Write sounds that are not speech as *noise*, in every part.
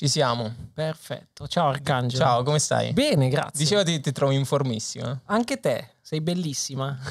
Ci siamo. Perfetto. Ciao Arcangelo. Ciao, come stai? Bene, grazie. Dicevo ti, ti trovo informissima. Eh. Anche te, sei bellissima. *laughs*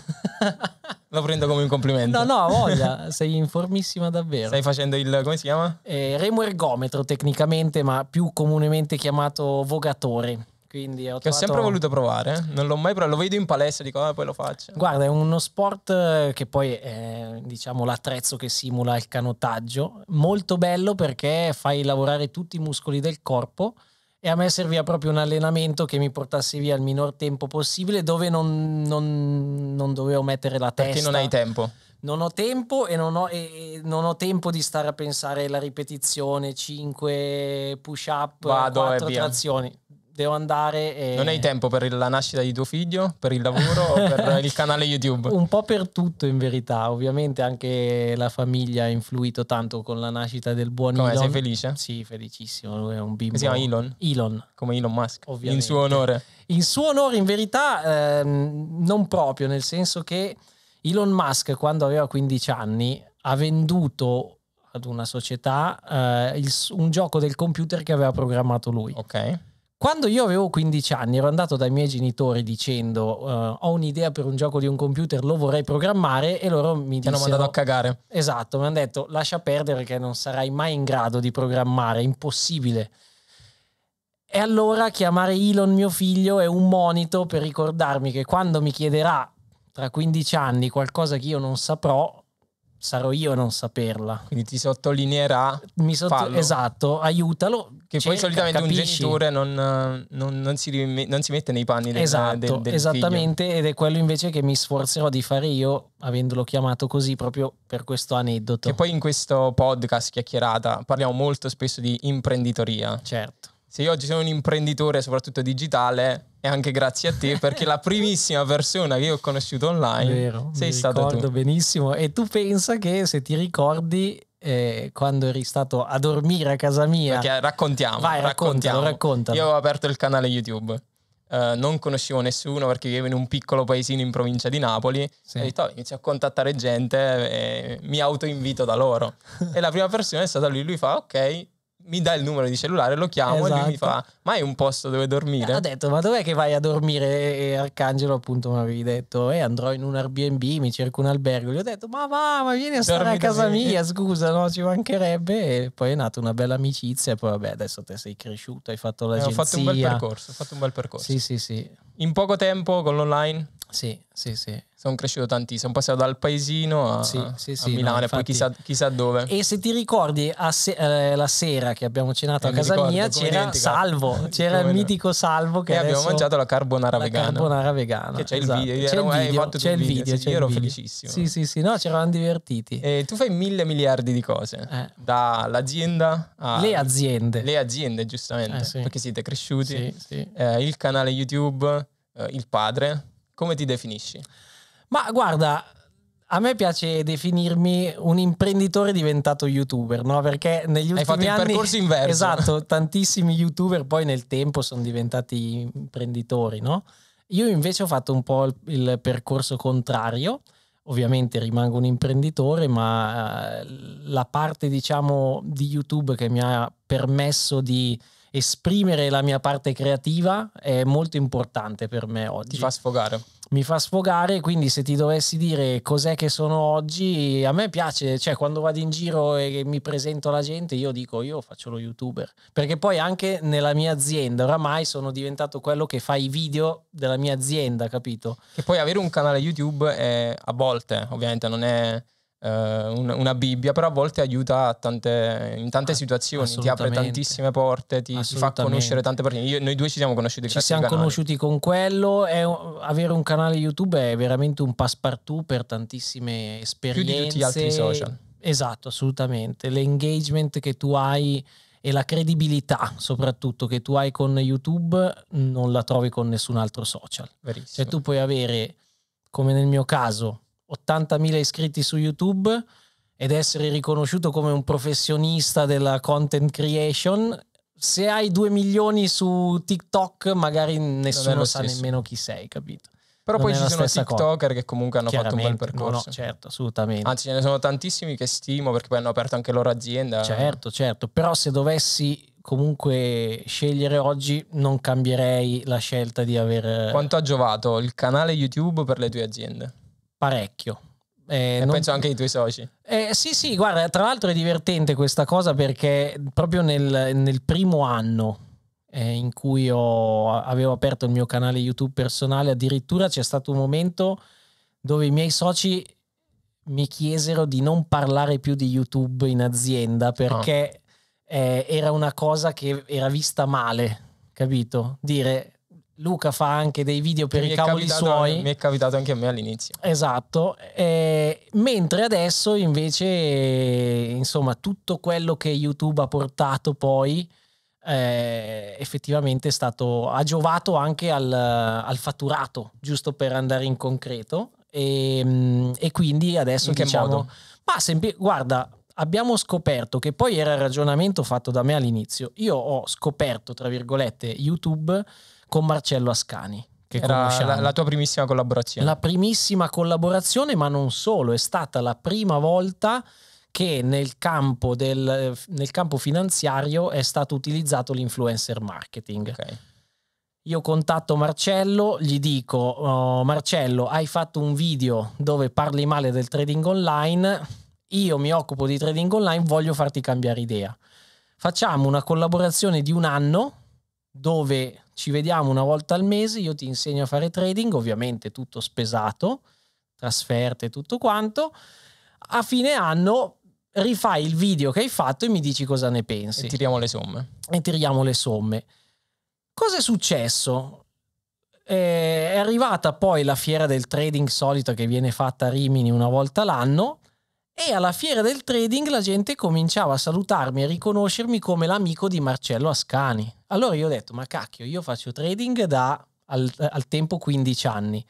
Lo prendo come un complimento. No, no, voglia, *laughs* sei informissima davvero. Stai facendo il, come si chiama? Eh, remo ergometro tecnicamente, ma più comunemente chiamato vogatore. Quindi ho, trovato... ho sempre voluto provare, eh. non l'ho mai provato, lo vedo in palestra, dico ah, poi lo faccio. Guarda, è uno sport eh, che poi è diciamo, l'attrezzo che simula il canottaggio, molto bello perché fai lavorare tutti i muscoli del corpo e a me serviva proprio un allenamento che mi portasse via il minor tempo possibile dove non, non, non dovevo mettere la testa. Perché non hai tempo? non ho tempo e non ho, e non ho, tempo di stare a pensare alla ripetizione, 5 push up, Vado, 4 trazioni devo andare e... Non hai tempo per la nascita di tuo figlio, per il lavoro o per *laughs* il canale YouTube? Un po' per tutto in verità, ovviamente anche la famiglia ha influito tanto con la nascita del buon Come, Elon. sei felice? Sì, felicissimo, lui è un bimbo. Si chiama Elon? Elon. Come Elon Musk, ovviamente. in suo onore. In suo onore in verità ehm, non proprio, nel senso che Elon Musk quando aveva 15 anni ha venduto ad una società eh, il, un gioco del computer che aveva programmato lui. Ok quando io avevo 15 anni ero andato dai miei genitori dicendo uh, ho un'idea per un gioco di un computer, lo vorrei programmare e loro mi dissero... Ti hanno mandato a cagare. Esatto, mi hanno detto lascia perdere che non sarai mai in grado di programmare, è impossibile. E allora chiamare Elon mio figlio è un monito per ricordarmi che quando mi chiederà tra 15 anni qualcosa che io non saprò, sarò io a non saperla. Quindi ti sottolineerà. Mi sotto- esatto, aiutalo. Che cerca, poi solitamente capisci. un genitore non, non, non, si non, si, mette nei panni del, esatto, del, del Esattamente, ed è quello invece che mi sforzerò di fare io, avendolo chiamato così proprio per questo aneddoto. E poi in questo podcast chiacchierata parliamo molto spesso di imprenditoria. Certo. Se io oggi sono un imprenditore, soprattutto digitale, e anche grazie a te perché la primissima persona che io ho conosciuto online Vero, sei stato tu. Mi ricordo benissimo. E tu pensa che se ti ricordi eh, quando eri stato a dormire a casa mia. Perché raccontiamo, Vai, raccontiamo. Raccontalo, Io avevo aperto il canale YouTube. Uh, non conoscevo nessuno perché vivevo in un piccolo paesino in provincia di Napoli sì. e detto, oh, inizio a contattare gente e mi autoinvito da loro *laughs* e la prima persona è stata lui lui fa ok mi dà il numero di cellulare, lo chiamo esatto. e lui mi esatto. fa: Ma hai un posto dove dormire? Eh, ha detto: Ma dov'è che vai a dormire? E Arcangelo, appunto, mi avevi detto: Eh, andrò in un Airbnb, mi cerco un albergo. Gli ho detto: Ma va, ma vieni a stare Dormi a casa mia, scusa, no, ci mancherebbe. E poi è nata una bella amicizia. E poi, vabbè, adesso te sei cresciuto, hai fatto la Eh, ho fatto un bel percorso. Ho fatto un bel percorso. Sì, sì, sì. In poco tempo con l'online sì, sì, sì. Sono cresciuto tantissimo. Sono passato dal paesino a, sì, sì, sì, a Milano, no, infatti... poi chissà, chissà, dove. E se ti ricordi, se- eh, la sera che abbiamo cenato eh, a casa ricordo, mia c'era identica. Salvo, *laughs* c'era il mitico Salvo che e abbiamo mangiato la carbonara vegana. la Carbonara vegana. Che c'è esatto. il video, c'è il eh, video, c'è il video, video. C'è io ero video. felicissimo. Sì, sì, sì, no, ci eravamo divertiti. E tu fai mille miliardi di cose, eh. dall'azienda a... Le aziende. Le aziende, giustamente, eh, perché siete cresciuti. Eh, il canale YouTube, il padre come ti definisci? Ma guarda, a me piace definirmi un imprenditore diventato youtuber, no? Perché negli ultimi Hai fatto anni, il percorso inverso. Esatto, tantissimi youtuber poi nel tempo sono diventati imprenditori, no? Io invece ho fatto un po' il, percorso contrario. Ovviamente rimango un imprenditore, ma eh, la parte, diciamo, di YouTube che mi ha permesso di esprimere la mia parte creativa è molto importante per me oggi. Ti fa sfogare. Mi fa sfogare, quindi se ti dovessi dire cos'è che sono oggi, a me piace, cioè quando vado in giro e mi presento alla gente, io dico io faccio lo youtuber, perché poi anche nella mia azienda oramai sono diventato quello che fa i video della mia azienda, capito? Che poi avere un canale YouTube è, a volte, ovviamente non è eh, una, una, Bibbia, però a volte aiuta a tante, in tante ah, situazioni, ti apre tantissime porte, ti, ti fa conoscere tante persone. Io, noi due ci siamo conosciuti Ci siamo conosciuti con quello, è, avere un canale YouTube è veramente un passepartout per tantissime esperienze. Più di tutti gli altri social. Esatto, assolutamente. L'engagement che tu hai e la credibilità soprattutto che tu hai con YouTube non la trovi con nessun altro social. Verissimo. Cioè tu puoi avere, come nel mio caso, 80.000 iscritti su YouTube ed essere riconosciuto come un professionista della content creation. Se hai 2 milioni su TikTok, magari nessuno sa nemmeno chi sei, capito? Però non poi ci sono TikToker cosa. che comunque hanno fatto un bel percorso. No, no, certo, assolutamente. Anzi, ce ne sono tantissimi che stimo perché poi hanno aperto anche loro azienda. Certo, certo. Però se dovessi comunque scegliere oggi, non cambierei la scelta di aver. Quanto ha giovato il canale YouTube per le tue aziende? parecchio. Eh, non... Penso anche ai tuoi soci. Eh, sì, sì, guarda, tra l'altro è divertente questa cosa perché proprio nel, nel primo anno eh, in cui ho, avevo aperto il mio canale YouTube personale, addirittura c'è stato un momento dove i miei soci mi chiesero di non parlare più di YouTube in azienda perché oh. era una cosa che era vista male, capito? Dire Luca fa anche dei video per i cavoli suoi. mi è capitato anche a me all'inizio. Esatto. Eh, mentre adesso invece, insomma, tutto quello che YouTube ha portato poi eh, effettivamente è stato, ha giovato anche al, al fatturato, giusto per andare in concreto. E, mm, e quindi adesso in che diciamo, modo? Ma sempre, guarda, abbiamo scoperto che poi era il ragionamento fatto da me all'inizio. Io ho scoperto, tra virgolette, YouTube con Marcello Ascani. Che Era la, la, tua primissima collaborazione. La primissima collaborazione, ma non solo, è stata la prima volta che nel campo, del, nel campo finanziario è stato utilizzato l'influencer marketing. Okay. Io contatto Marcello, gli dico, oh, Marcello, hai fatto un video dove parli male del trading online, io mi occupo di trading online, voglio farti cambiare idea. Facciamo una collaborazione di un anno dove ci vediamo una volta al mese, io ti insegno a fare trading, ovviamente tutto spesato, trasferte e tutto quanto. A fine anno rifai il video che hai fatto e mi dici cosa ne pensi. E tiriamo le somme. E tiriamo le somme. Cosa è successo? Eh, è arrivata poi la fiera del trading solita che viene fatta a Rimini una volta l'anno e alla fiera del trading la gente cominciava a salutarmi e riconoscermi come l'amico di Marcello Ascani. Allora io ho detto, ma cacchio, io faccio trading da al, al tempo 15 anni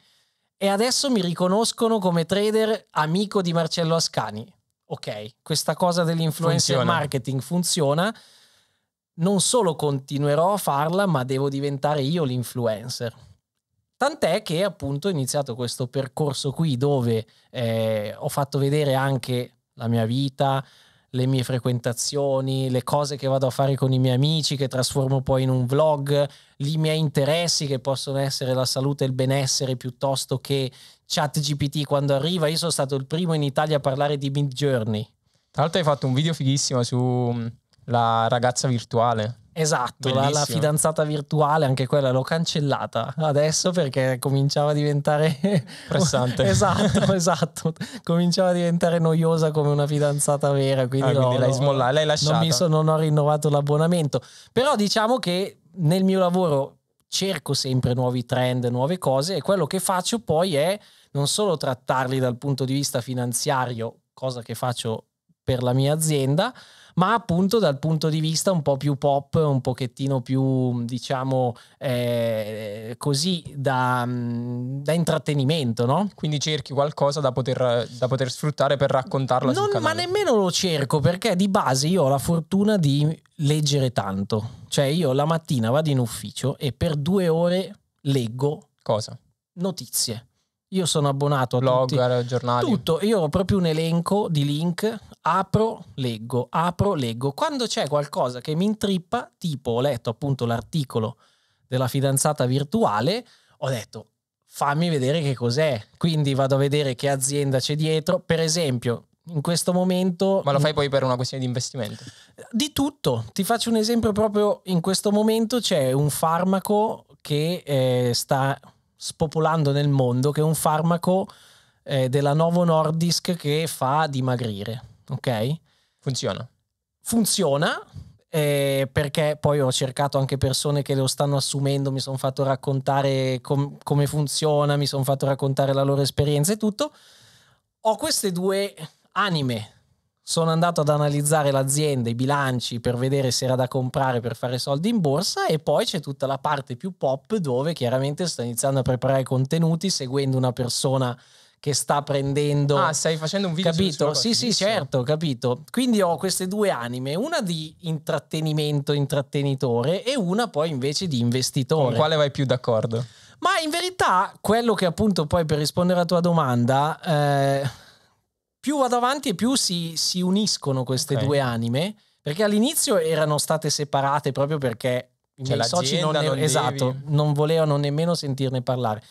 e adesso mi riconoscono come trader amico di Marcello Ascani. Ok, questa cosa dell'influencer funziona. marketing funziona. Non solo continuerò a farla, ma devo diventare io l'influencer. Tant'è che appunto ho iniziato questo percorso qui dove eh, ho fatto vedere anche la mia vita, le mie frequentazioni, le cose che vado a fare con i miei amici, che trasformo poi in un vlog, i miei interessi che possono essere la salute e il benessere piuttosto che chat GPT quando arriva. Io sono stato il primo in Italia a parlare di Mid Journey. Tra l'altro hai fatto un video fighissimo sulla mm, ragazza virtuale. Esatto, la, la, fidanzata virtuale, anche quella l'ho cancellata adesso perché cominciava a diventare *laughs* pressante. esatto, *laughs* esatto, cominciava a diventare noiosa come una fidanzata vera, quindi, ah, quindi l'hai smollata, l'hai lasciata. Non, so, non ho rinnovato l'abbonamento, però diciamo che nel mio lavoro cerco sempre nuovi trend, nuove cose e quello che faccio poi è non solo trattarli dal punto di vista finanziario, cosa che faccio per la mia azienda, ma appunto dal punto di vista un po' più pop, un pochettino più, diciamo, eh, così da, mm, da, intrattenimento, no? Quindi cerchi qualcosa da poter, da poter sfruttare per raccontarla non, Ma nemmeno lo cerco perché di base io ho la fortuna di leggere tanto. Cioè io la mattina vado in ufficio e per due ore leggo... Cosa? Notizie io sono abbonato a blog, tutti. giornali. Tutto, io ho proprio un elenco di link, apro, leggo, apro, leggo. Quando c'è qualcosa che mi intrippa, tipo ho letto appunto l'articolo della fidanzata virtuale, ho detto fammi vedere che cos'è. Quindi vado a vedere che azienda c'è dietro. Per esempio, in questo momento... Ma lo fai poi per una questione di investimento? Di tutto. Ti faccio un esempio proprio in questo momento c'è un farmaco che eh, sta spopolando nel mondo che è un farmaco eh, della Novo Nordisk che fa dimagrire, ok? Funziona. Funziona, eh, perché poi ho cercato anche persone che lo stanno assumendo, mi sono fatto raccontare com come funziona, mi sono fatto raccontare la loro esperienza e tutto. Ho queste due anime sono andato ad analizzare l'azienda, i bilanci per vedere se era da comprare per fare soldi in borsa e poi c'è tutta la parte più pop dove chiaramente sto iniziando a preparare contenuti seguendo una persona che sta prendendo. Ah, stai facendo un video? Capito? Sì, sì, certo, capito. Quindi ho queste due anime, una di intrattenimento, intrattenitore e una poi invece di investitore. Con quale vai più d'accordo? Ma in verità, quello che appunto poi per rispondere alla tua domanda. Eh più vado avanti e più si, si uniscono queste okay. due anime, perché all'inizio erano state separate proprio perché i cioè, miei soci non, ne- non, esatto, non volevano nemmeno sentirne parlare.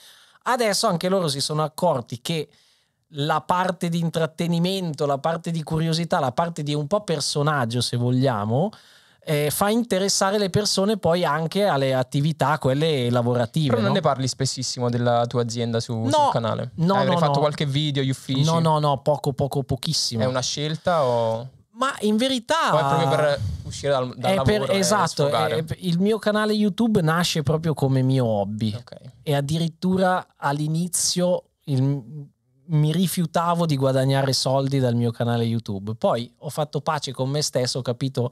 Adesso anche loro si sono accorti che la parte di intrattenimento, la parte di curiosità, la parte di un po' personaggio, se vogliamo, eh, fa interessare le persone poi anche alle attività, quelle lavorative. Però non no? ne parli spessissimo della tua azienda su, no, sul canale? No, Hai no, fatto no. qualche video, gli uffici? No, no, no, poco, poco, pochissimo. È una scelta o... Ma in verità... O è proprio per uscire dal, dal lavoro per, Esatto, è, il mio canale YouTube nasce proprio come mio hobby. Okay. E addirittura all'inizio... Il, mi rifiutavo di guadagnare soldi dal mio canale YouTube. Poi ho fatto pace con me stesso, ho capito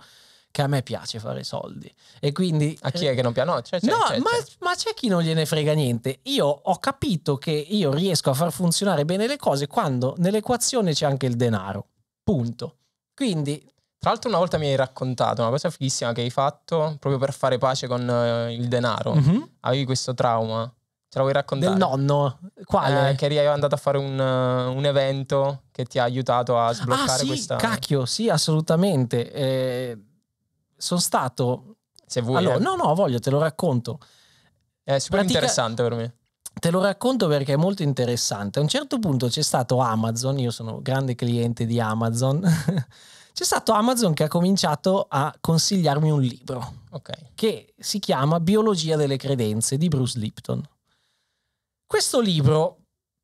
che a me piace fare soldi. E quindi... A chi è che non piace? No, c'è, c'è, no c'è, ma, ma, c'è chi non gliene frega niente. Io ho capito che io riesco a far funzionare bene le cose quando nell'equazione c'è anche il denaro. Punto. Quindi... Tra l'altro una volta mi hai raccontato una cosa fighissima che hai fatto proprio per fare pace con uh, il denaro. Mm-hmm. Avevi questo trauma. Ce la vuoi raccontare? Del nonno. Quale? Eh, che eri andato a fare un, eh, un, evento che ti ha aiutato a sbloccare ah, sì, questa... cacchio, sì, assolutamente. Eh sono stato... Se vuoi. Allora, eh. no, no, voglio, te lo racconto. È super Pratica... interessante per me. Te lo racconto perché è molto interessante. A un certo punto c'è stato Amazon, io sono grande cliente di Amazon, *laughs* c'è stato Amazon che ha cominciato a consigliarmi un libro okay. che si chiama Biologia delle credenze di Bruce Lipton. Questo libro,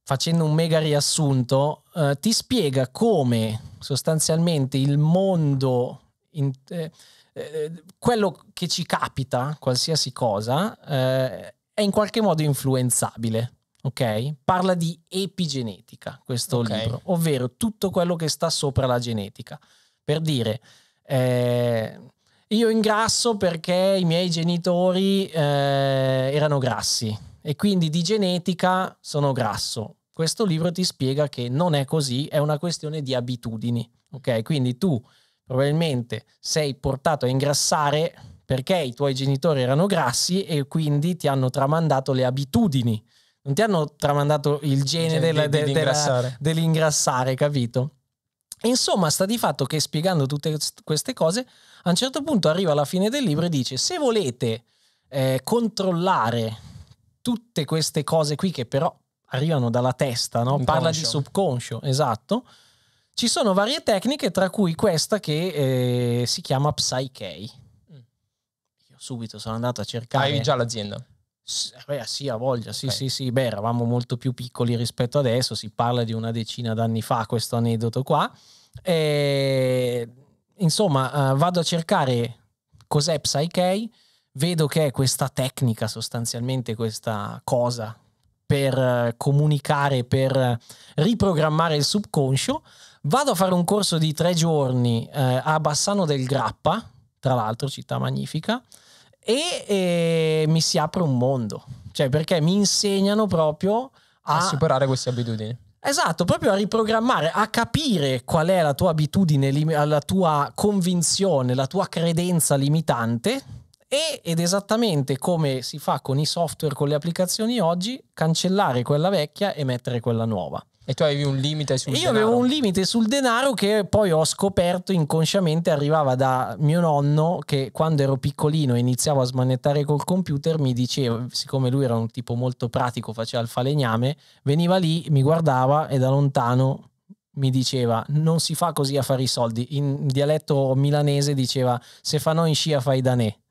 facendo un mega riassunto, eh, ti spiega come sostanzialmente il mondo... In, eh, eh, quello che ci capita, qualsiasi cosa, eh, è in qualche modo influenzabile. Ok? Parla di epigenetica questo okay. libro, ovvero tutto quello che sta sopra la genetica. Per dire, eh, io ingrasso perché i miei genitori eh, erano grassi e quindi di genetica sono grasso. Questo libro ti spiega che non è così, è una questione di abitudini. Ok? Quindi tu probabilmente sei portato a ingrassare perché i tuoi genitori erano grassi e quindi ti hanno tramandato le abitudini, non ti hanno tramandato il gene della, de, dell'ingrassare. dell'ingrassare, capito? Insomma, sta di fatto che spiegando tutte queste cose, a un certo punto arriva alla fine del libro e dice, se volete eh, controllare tutte queste cose qui che però arrivano dalla testa, no? parla di subconscio, esatto, ci sono varie tecniche, tra cui questa che eh, si chiama Psyche. Io subito sono andato a cercare. Hai già l'azienda? S- eh, beh, sì, ha voglia, sì, okay. sì, sì. Beh, eravamo molto più piccoli rispetto adesso, si parla di una decina d'anni fa questo aneddoto qua. E, insomma, eh, vado a cercare cos'è Psyche, vedo che è questa tecnica, sostanzialmente questa cosa per eh, comunicare, per riprogrammare il subconscio Vado a fare un corso di tre giorni eh, a Bassano del Grappa, tra l'altro città magnifica, e, e mi si apre un mondo, cioè perché mi insegnano proprio a, a superare queste abitudini. Esatto, proprio a riprogrammare, a capire qual è la tua abitudine, la tua convinzione, la tua credenza limitante e, ed esattamente come si fa con i software, con le applicazioni oggi, cancellare quella vecchia e mettere quella nuova. E tu avevi un limite sul Io denaro? Io avevo un limite sul denaro che poi ho scoperto inconsciamente arrivava da mio nonno che quando ero piccolino e iniziavo a smanettare col computer mi diceva, siccome lui era un tipo molto pratico, faceva il falegname, veniva lì, mi guardava e da lontano mi diceva non si fa così a fare i soldi. In dialetto milanese diceva se fa no in scia fai da ne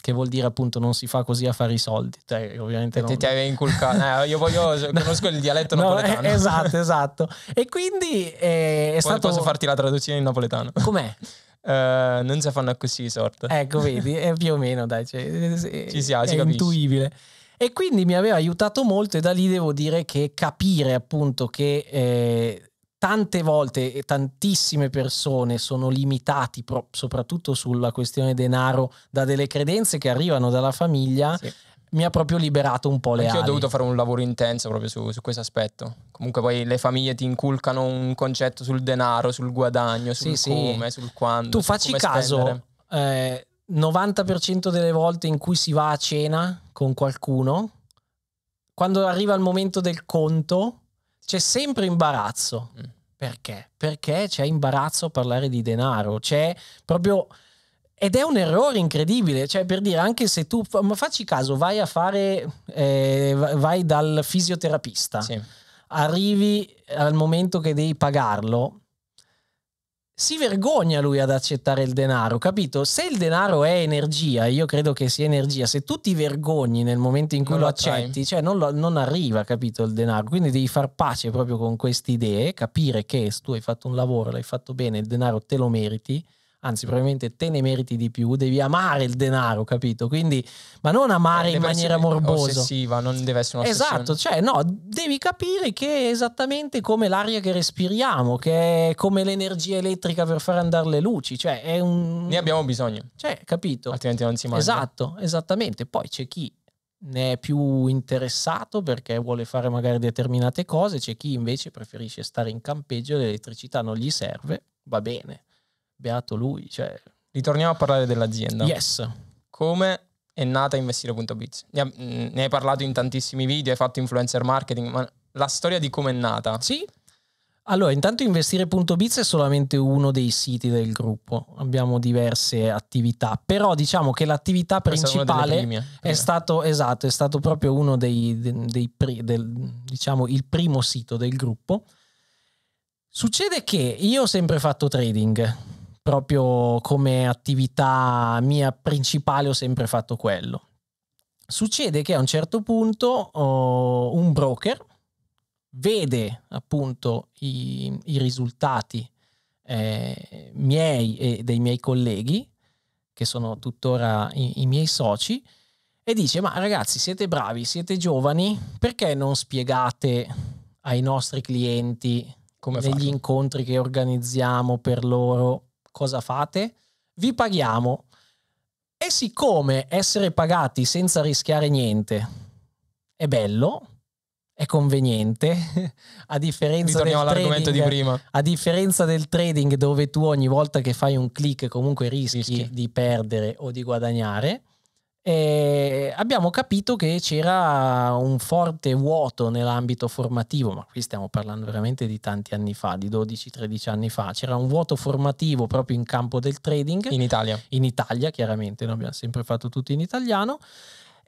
che vuol dire appunto non si fa così a fare i soldi. Te, ovviamente non... ti avevi inculcato. Eh, io voglio, *laughs* conosco il dialetto napoletano. Eh, esatto, esatto. E quindi eh, è stato... Posso farti la traduzione in napoletano? Com'è? Uh, non si fanno così sorte. Ecco, vedi, è più o meno, dai, cioè, eh, ci si, è, ci è intuibile. E quindi mi aveva aiutato molto e da lì devo dire che capire appunto che eh, tante volte e tantissime persone sono limitati, pro- soprattutto sulla questione denaro, da delle credenze che arrivano dalla famiglia. Sì. Mi ha proprio liberato un po' le Anch'io ali. ho dovuto fare un lavoro intenso proprio su, su questo aspetto. Comunque poi le famiglie ti inculcano un concetto sul denaro, sul guadagno, sul sì, come, sì. sul quando. Tu facci caso, eh, 90% delle volte in cui si va a cena con qualcuno, quando arriva il momento del conto, c'è sempre imbarazzo. Mm. Perché? Perché c'è imbarazzo a parlare di denaro. C'è proprio... Ed è un errore incredibile, cioè per dire anche se tu, ma facci caso, vai a fare, eh, vai dal fisioterapista, sì. arrivi al momento che devi pagarlo, si vergogna lui ad accettare il denaro, capito? Se il denaro è energia, io credo che sia energia, se tu ti vergogni nel momento in cui non lo accetti, cioè non, lo, non, arriva, capito, il denaro. Quindi devi far pace proprio con queste idee, capire che tu hai fatto un lavoro, l'hai fatto bene, il denaro te lo meriti anzi probabilmente te ne meriti di più, devi amare il denaro, capito? Quindi, ma non amare eh, in maniera morbosa. Ossessiva, non deve essere una un'ossessione. Esatto, cioè no, devi capire che è esattamente come l'aria che respiriamo, che è come l'energia elettrica per far andare le luci, cioè è un... Ne abbiamo bisogno. Cioè, capito? Altrimenti non si mangia. Esatto, esattamente. Poi c'è chi ne è più interessato perché vuole fare magari determinate cose, c'è chi invece preferisce stare in campeggio, l'elettricità non gli serve, va bene beato lui. Cioè... Ritorniamo a parlare dell'azienda. Yes. Come è nata investire.biz? Mm, ne, hai parlato in tantissimi video, hai fatto influencer marketing, ma la storia di come è nata. Sì. Allora, intanto investire.biz è solamente uno dei siti del gruppo, abbiamo diverse attività, però diciamo che l'attività principale prime, è stato, esatto, è stato proprio uno dei, dei, dei del, diciamo, il primo sito del gruppo. Succede che io ho sempre fatto trading, proprio come attività mia principale ho sempre fatto quello. Succede che a un certo punto oh, un broker vede appunto i, i risultati eh, miei e dei miei colleghi, che sono tuttora i, i miei soci, e dice ma ragazzi siete bravi, siete giovani, perché non spiegate ai nostri clienti come negli farlo. incontri che organizziamo per loro cosa fate? Vi paghiamo. E siccome essere pagati senza rischiare niente è bello, è conveniente, *laughs* a differenza, trading, di a differenza, del trading, dove tu ogni volta che fai un click comunque rischi, rischi. di perdere o di guadagnare, e abbiamo capito che c'era un forte vuoto nell'ambito formativo, ma qui stiamo parlando veramente di tanti anni fa, di 12-13 anni fa, c'era un vuoto formativo proprio in campo del trading. In Italia. In Italia, chiaramente, noi abbiamo sempre fatto tutto in italiano.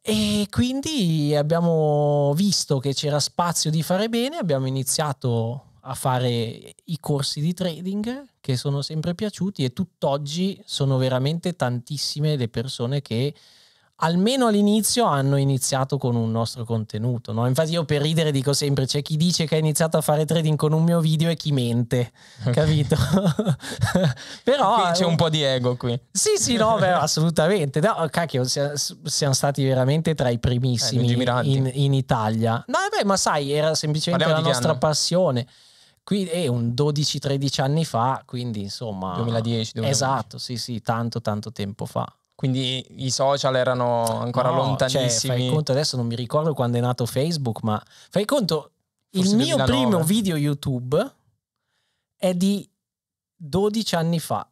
E quindi abbiamo visto che c'era spazio di fare bene, abbiamo iniziato a fare i corsi di trading che sono sempre piaciuti e tutt'oggi sono veramente tantissime le persone che almeno all'inizio hanno iniziato con un nostro contenuto. No? Infatti io per ridere dico sempre c'è chi dice che ha iniziato a fare trading con un mio video e chi mente, okay. capito? *laughs* Però... Qui c'è un po' di ego qui. Sì, sì, no, beh, assolutamente. No, cacchio, siamo stati veramente tra i primissimi eh, in, in, Italia. No, eh beh, ma sai, era semplicemente Parliamo la nostra passione qui è eh, un 12-13 anni fa, quindi insomma 2010, 2011. Esatto, sì, sì, tanto tanto tempo fa. Quindi i social erano ancora no, lontanissimi. Cioè, fai conto adesso non mi ricordo quando è nato Facebook, ma fai conto Forse il mio 2009. primo video YouTube è di 12 anni fa.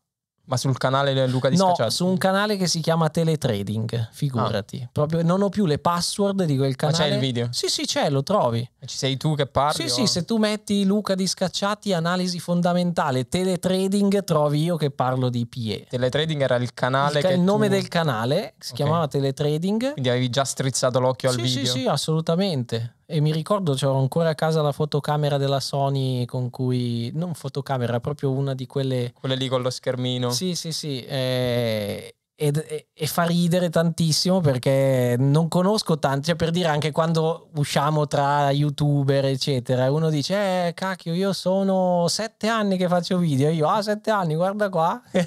Ma sul canale Luca di No, su un canale che si chiama Teletrading, figurati. Ah. Proprio non ho più le password di quel canale. Ma c'è il video? Sì, sì, c'è, lo trovi. E ci sei tu che parli? Sì, o... sì, se tu metti Luca di Scacciati, analisi fondamentale, Teletrading, trovi io che parlo di PE. Teletrading era il canale il, ca- il nome tu... del canale, si okay. chiamava Teletrading. Quindi avevi già strizzato l'occhio sì, al video? Sì, sì, assolutamente. E mi ricordo, c'ero ancora a casa la fotocamera della Sony con cui... Non fotocamera, proprio una di quelle... Quelle lì con lo schermino. Sì, sì, sì. Eh, e, e, fa ridere tantissimo perché non conosco tanti, cioè per dire anche quando usciamo tra youtuber eccetera, uno dice eh cacchio io sono sette anni che faccio video, io ah sette anni guarda qua *laughs* e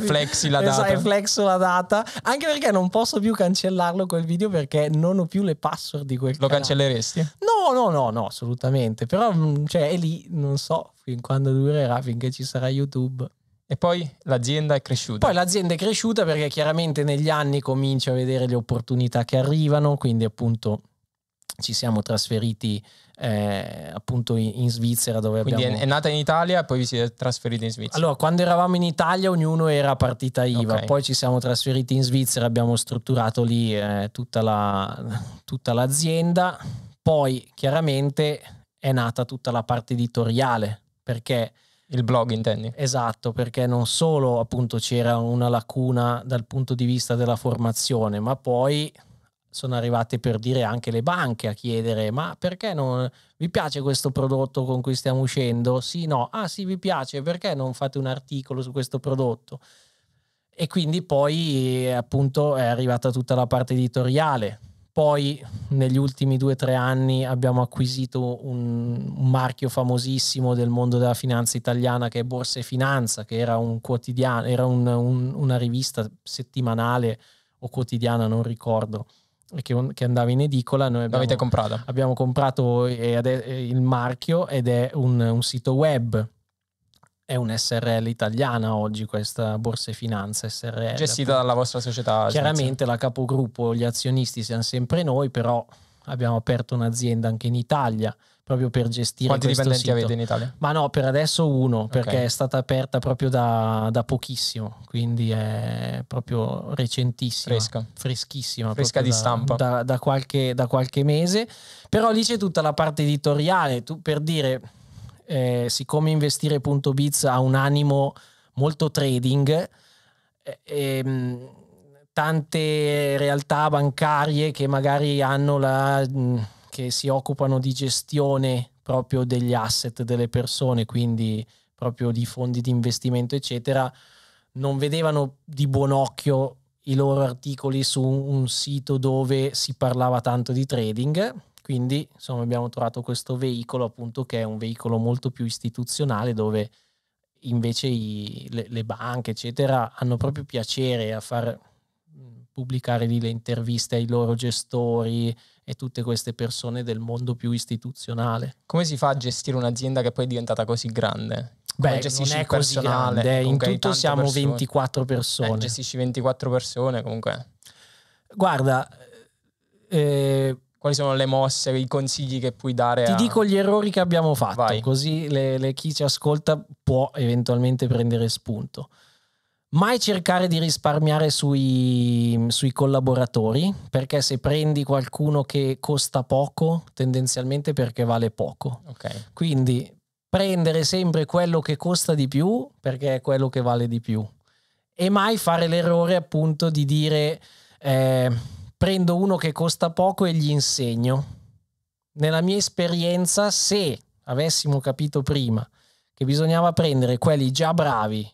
flexi la esatto, data, e flexo la data, anche perché non posso più cancellarlo quel video perché non ho più le password di quel Lo canale. cancelleresti? No, no, no, no, assolutamente, però mm, cioè, è lì, non so fin quando durerà, finché ci sarà YouTube. E poi l'azienda è cresciuta. Poi l'azienda è cresciuta perché chiaramente negli anni comincia a vedere le opportunità che arrivano, quindi appunto ci siamo trasferiti eh, appunto in, Svizzera dove Quindi abbiamo... è nata in Italia e poi vi siete trasferiti in Svizzera? Allora, quando eravamo in Italia ognuno era partita IVA, okay. poi ci siamo trasferiti in Svizzera, abbiamo strutturato lì eh, tutta, la, tutta l'azienda, poi chiaramente è nata tutta la parte editoriale perché il blog intendi? Esatto, perché non solo appunto c'era una lacuna dal punto di vista della formazione, ma poi sono arrivate per dire anche le banche a chiedere ma perché non vi piace questo prodotto con cui stiamo uscendo? Sì, no, ah sì vi piace, perché non fate un articolo su questo prodotto? E quindi poi appunto è arrivata tutta la parte editoriale poi negli ultimi due o tre anni abbiamo acquisito un, un, marchio famosissimo del mondo della finanza italiana che è Borsa e Finanza, che era, un era un, una rivista settimanale o quotidiana, non ricordo, che, che andava in edicola. Noi abbiamo, L'avete comprata? Abbiamo comprato il marchio ed è un sito web è un SRL italiana oggi questa Borsa e Finanza SRL. Gestita dalla vostra società. Chiaramente la capogruppo, gli azionisti siamo sempre noi, però abbiamo aperto un'azienda anche in Italia proprio per gestire Quanti dipendenti sito. avete in Italia? Ma no, per adesso uno, perché okay. è stata aperta proprio da, da, pochissimo, quindi è proprio recentissima. Fresca. Freschissima. Fresca di da, stampa. Da qualche, da qualche mese. Però lì c'è tutta la parte editoriale, tu per dire eh, siccome investire.biz ha un animo molto trading, eh, ehm, tante realtà bancarie che magari hanno la, mm, che si occupano di gestione proprio degli asset delle persone, quindi proprio di fondi di investimento, eccetera, non vedevano di buon occhio i loro articoli su un sito dove si parlava tanto di trading quindi insomma, abbiamo trovato questo veicolo appunto che è un veicolo molto più istituzionale dove invece i, le, le, banche eccetera hanno proprio piacere a far mm, pubblicare lì le interviste ai loro gestori e tutte queste persone del mondo più istituzionale. Come si fa a gestire un'azienda che poi è diventata così grande? Come Beh, gestisci non è così personale, grande, in tutto siamo persone. 24 eh, persone. Eh, gestisci 24 persone comunque. Guarda, eh, quali sono le mosse, i consigli che puoi dare? Ti a... dico gli errori che abbiamo fatto, Vai. così le, le, chi ci ascolta può eventualmente prendere spunto. Mai cercare di risparmiare sui, sui collaboratori, perché se prendi qualcuno che costa poco, tendenzialmente perché vale poco. Okay. Quindi prendere sempre quello che costa di più, perché è quello che vale di più. E mai fare l'errore appunto di dire... Eh, prendo uno che costa poco e gli insegno. Nella mia esperienza, se avessimo capito prima che bisognava prendere quelli già bravi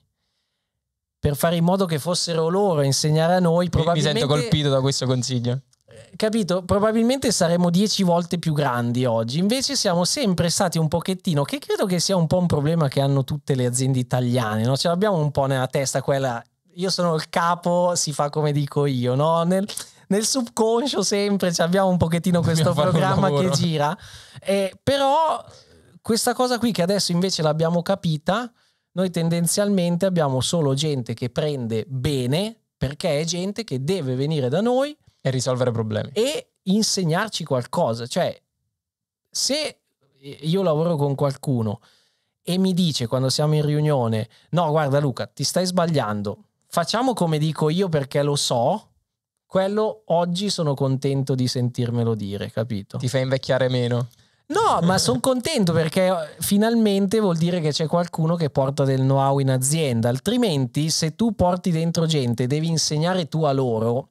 per fare in modo che fossero loro a insegnare a noi, probabilmente... Mi sento colpito da questo consiglio. Eh, capito? Probabilmente saremmo dieci volte più grandi oggi, invece siamo sempre stati un pochettino, che credo che sia un po' un problema che hanno tutte le aziende italiane, no? ce l'abbiamo un po' nella testa quella io sono il capo, si fa come dico io, no? Nel, nel subconscio sempre cioè abbiamo un pochettino questo programma che gira. Eh, però questa cosa qui che adesso invece l'abbiamo capita, noi tendenzialmente abbiamo solo gente che prende bene perché è gente che deve venire da noi e risolvere problemi e insegnarci qualcosa. Cioè, se io lavoro con qualcuno e mi dice quando siamo in riunione, no, guarda Luca, ti stai sbagliando, facciamo come dico io perché lo so, quello oggi sono contento di sentirmelo dire, capito? Ti fa invecchiare meno. No, ma sono contento perché eh, finalmente vuol dire che c'è qualcuno che porta del know-how in azienda, altrimenti se tu porti dentro gente e devi insegnare tu a loro,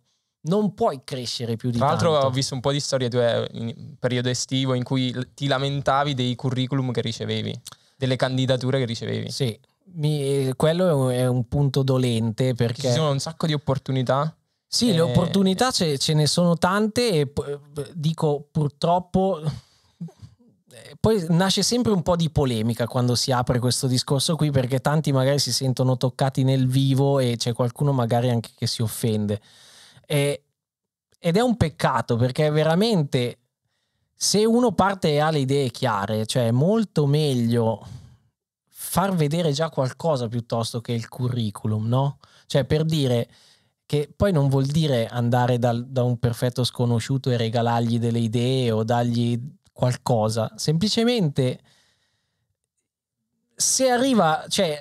non puoi crescere più di tanto. Tra l'altro ho visto un po' di storie tue eh, in periodo estivo in cui ti lamentavi dei curriculum che ricevevi, delle candidature che ricevevi. Sì, mi, eh, quello è un, è un punto dolente perché... Ci sono un sacco di opportunità sì, eh, le opportunità ce, ce, ne sono tante e dico purtroppo eh, poi nasce sempre un po' di polemica quando si apre questo discorso qui perché tanti magari si sentono toccati nel vivo e c'è qualcuno magari anche che si offende. E, ed è un peccato perché veramente se uno parte e ha le idee chiare, cioè è molto meglio far vedere già qualcosa piuttosto che il curriculum, no? Cioè per dire che poi non vuol dire andare dal, da un perfetto sconosciuto e regalargli delle idee o dargli qualcosa, semplicemente se arriva, cioè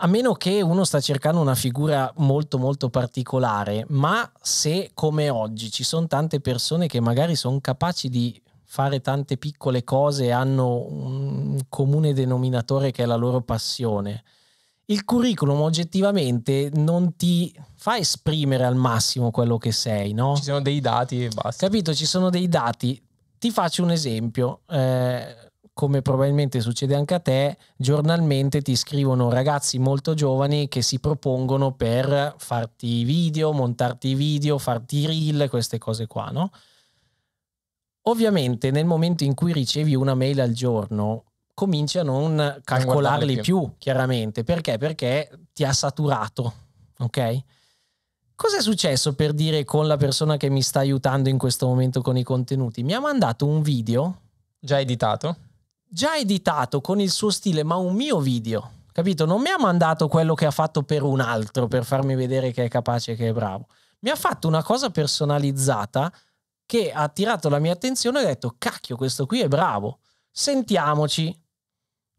a meno che uno sta cercando una figura molto molto particolare, ma se come oggi ci sono tante persone che magari sono capaci di fare tante piccole cose, e hanno un comune denominatore che è la loro passione, il curriculum oggettivamente non ti fa esprimere al massimo quello che sei, no? Ci sono dei dati e basta. Capito? Ci sono dei dati. Ti faccio un esempio. Eh, come probabilmente succede anche a te, giornalmente ti scrivono ragazzi molto giovani che si propongono per farti video, montarti video, farti reel, queste cose qua, no? Ovviamente nel momento in cui ricevi una mail al giorno, comincia a non calcolarli più. più, chiaramente. Perché? Perché ti ha saturato, ok? Cos'è successo per dire con la persona che mi sta aiutando in questo momento con i contenuti? Mi ha mandato un video. Già editato? Già editato con il suo stile, ma un mio video. Capito? Non mi ha mandato quello che ha fatto per un altro per farmi vedere che è capace che è bravo. Mi ha fatto una cosa personalizzata che ha attirato la mia attenzione e ho detto: cacchio, questo qui è bravo. Sentiamoci.